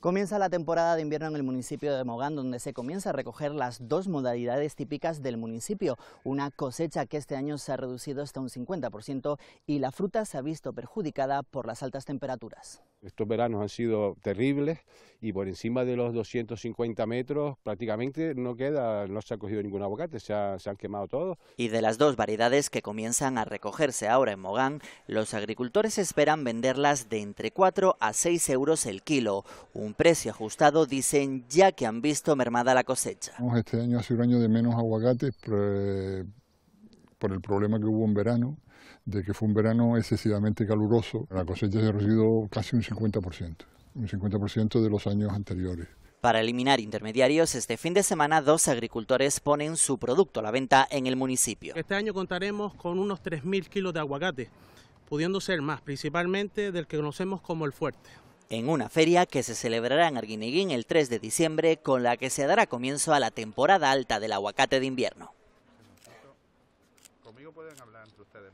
Comienza la temporada de invierno en el municipio de Mogán, donde se comienza a recoger las dos modalidades típicas del municipio, una cosecha que este año se ha reducido hasta un 50% y la fruta se ha visto perjudicada por las altas temperaturas. Estos veranos han sido terribles y por encima de los 250 metros prácticamente no queda, no se ha cogido ningún aguacate, se, han quemado todos. Y de las dos variedades que comienzan a recogerse ahora en Mogán, los agricultores esperan venderlas de entre 4 a 6 euros el kilo, un precio ajustado dicen ya que han visto mermada la cosecha. Este año ha sido un año de menos aguacates, por el problema que hubo en verano, de que fue un verano excesivamente caluroso, la cosecha se ha reducido casi un 50%, un 50% de los años anteriores. Para eliminar intermediarios, este fin de semana dos agricultores ponen su producto a la venta en el municipio. Este año contaremos con unos 3.000 kilos de aguacate, pudiendo ser más, principalmente del que conocemos como el fuerte. En una feria que se celebrará en Arguineguín el 3 de diciembre, con la que se dará comienzo a la temporada alta del aguacate de invierno conmigo pueden hablar entre ustedes.